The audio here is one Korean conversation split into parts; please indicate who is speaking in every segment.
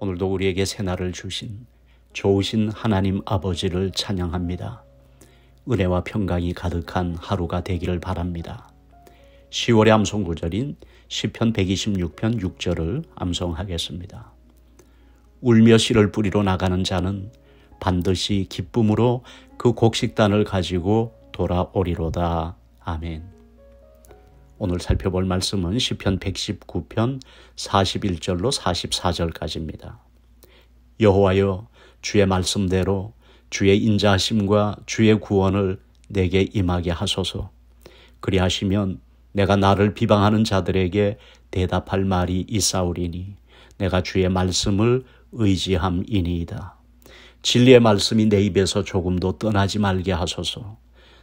Speaker 1: 오늘도 우리에게 새날을 주신 좋으신 하나님 아버지를 찬양합니다. 은혜와 평강이 가득한 하루가 되기를 바랍니다. 10월의 암송구절인 시편 126편 6절을 암송하겠습니다. 울며 씨를 뿌리러 나가는 자는 반드시 기쁨으로 그 곡식단을 가지고 돌아오리로다. 아멘. 오늘 살펴볼 말씀은 시편 119편 41절로 44절까지입니다. 여호와여 주의 말씀대로 주의 인자하심과 주의 구원을 내게 임하게 하소서. 그리하시면 내가 나를 비방하는 자들에게 대답할 말이 있사오리니 내가 주의 말씀을 의지함이니이다. 진리의 말씀이 내 입에서 조금도 떠나지 말게 하소서.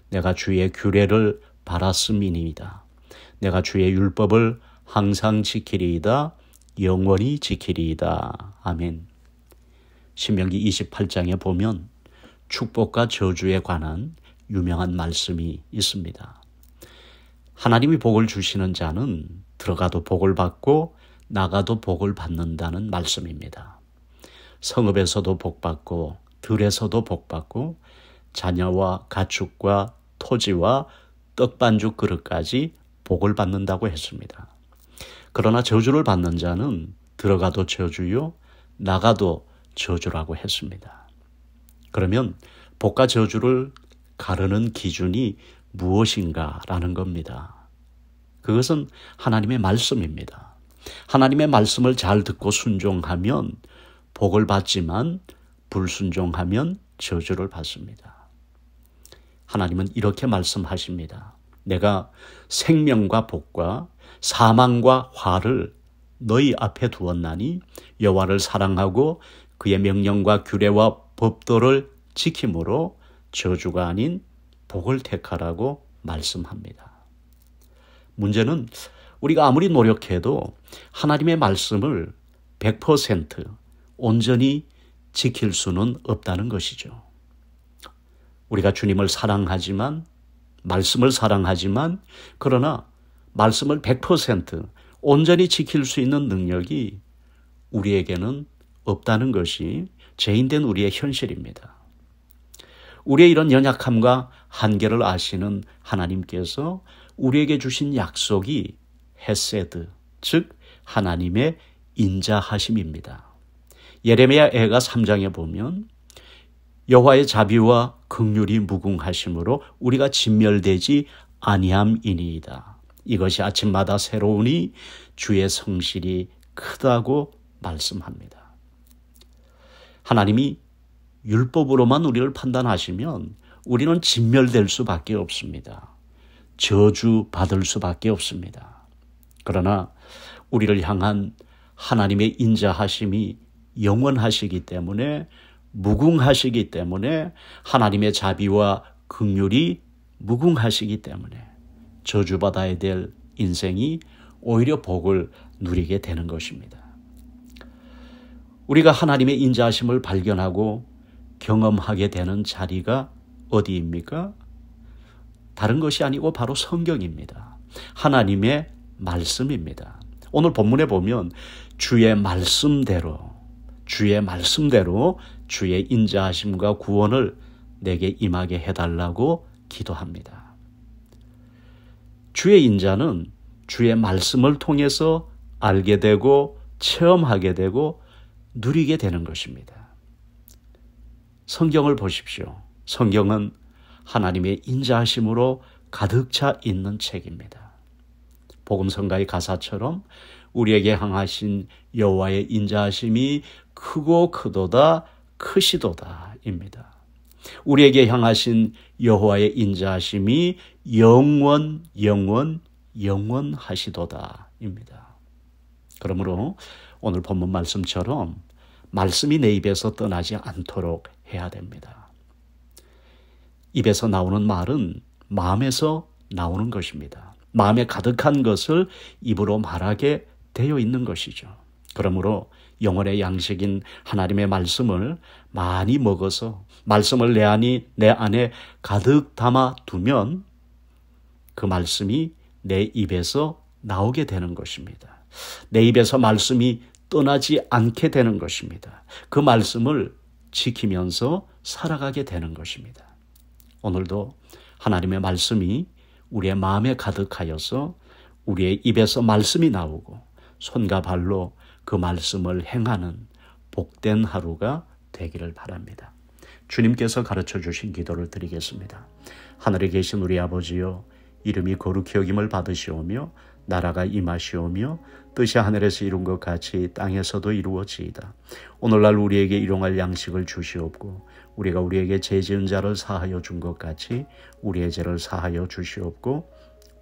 Speaker 1: 내가 주의 규례를 바랐음이니이다. 내가 주의 율법을 항상 지키리이다. 영원히 지키리이다. 아멘. 신명기 28장에 보면 축복과 저주에 관한 유명한 말씀이 있습니다. 하나님이 복을 주시는 자는 들어가도 복을 받고 나가도 복을 받는다는 말씀입니다. 성읍에서도 복받고 들에서도 복받고 자녀와 가축과 토지와 떡반죽 그릇까지 복을 받는다고 했습니다. 그러나 저주를 받는 자는 들어가도 저주요, 나가도 저주라고 했습니다. 그러면 복과 저주를 가르는 기준이 무엇인가라는 겁니다. 그것은 하나님의 말씀입니다. 하나님의 말씀을 잘 듣고 순종하면 복을 받지만 불순종하면 저주를 받습니다. 하나님은 이렇게 말씀하십니다. 내가 생명과 복과 사망과 화를 너희 앞에 두었나니 여호와를 사랑하고 그의 명령과 규례와 법도를 지킴으로 저주가 아닌 복을 택하라고 말씀합니다. 문제는 우리가 아무리 노력해도 하나님의 말씀을 100% 온전히 지킬 수는 없다는 것이죠. 우리가 주님을 사랑하지만 말씀을 사랑하지만 그러나 말씀을 100% 온전히 지킬 수 있는 능력이 우리에게는 없다는 것이 죄인된 우리의 현실입니다. 우리의 이런 연약함과 한계를 아시는 하나님께서 우리에게 주신 약속이 헤세드, 즉 하나님의 인자하심입니다. 예레미야 애가 3장에 보면 여호와의 자비와 극률이 무궁하심으로 우리가 진멸되지 아니함이니이다. 이것이 아침마다 새로우니 주의 성실이 크다고 말씀합니다. 하나님이 율법으로만 우리를 판단하시면 우리는 진멸될 수밖에 없습니다. 저주받을 수밖에 없습니다. 그러나 우리를 향한 하나님의 인자하심이 영원하시기 때문에 무궁하시기 때문에 하나님의 자비와 극률이 무궁하시기 때문에 저주받아야 될 인생이 오히려 복을 누리게 되는 것입니다. 우리가 하나님의 인자하심을 발견하고 경험하게 되는 자리가 어디입니까? 다른 것이 아니고 바로 성경입니다. 하나님의 말씀입니다. 오늘 본문에 보면 주의 말씀대로 주의 말씀대로 주의 인자하심과 구원을 내게 임하게 해달라고 기도합니다. 주의 인자는 주의 말씀을 통해서 알게 되고 체험하게 되고 누리게 되는 것입니다. 성경을 보십시오. 성경은 하나님의 인자하심으로 가득 차 있는 책입니다. 복음성가의 가사처럼 우리에게 향하신 여호와의 인자하심이 크고 크도다 크시도다입니다. 우리에게 향하신 여호와의 인자하심이 영원 영원 영원하시도다입니다. 그러므로 오늘 본문 말씀처럼 말씀이 내 입에서 떠나지 않도록 해야 됩니다. 입에서 나오는 말은 마음에서 나오는 것입니다. 마음에 가득한 것을 입으로 말하게 되어 있는 것이죠. 그러므로 영혼의 양식인 하나님의 말씀을 많이 먹어서 말씀을 내 안이 내 안에 가득 담아 두면 그 말씀이 내 입에서 나오게 되는 것입니다. 내 입에서 말씀이 떠나지 않게 되는 것입니다. 그 말씀을 지키면서 살아가게 되는 것입니다. 오늘도 하나님의 말씀이 우리의 마음에 가득하여서 우리의 입에서 말씀이 나오고 손과 발로 그 말씀을 행하는 복된 하루가 되기를 바랍니다. 주님께서 가르쳐 주신 기도를 드리겠습니다. 하늘에 계신 우리 아버지요 이름이 거룩히 여김을 받으시오며 나라가 임하시오며 뜻이 하늘에서 이룬 것 같이 땅에서도 이루어지이다. 오늘날 우리에게 일용할 양식을 주시옵고 우리가 우리에게 죄 지은 자를 사하여 준 것 같이 우리의 죄를 사하여 주시옵고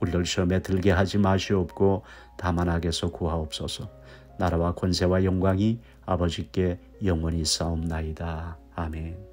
Speaker 1: 우리를 시험에 들게 하지 마시옵고 다만 악에서 구하옵소서. 나라와 권세와 영광이 아버지께 영원히 싸움나이다. 아멘.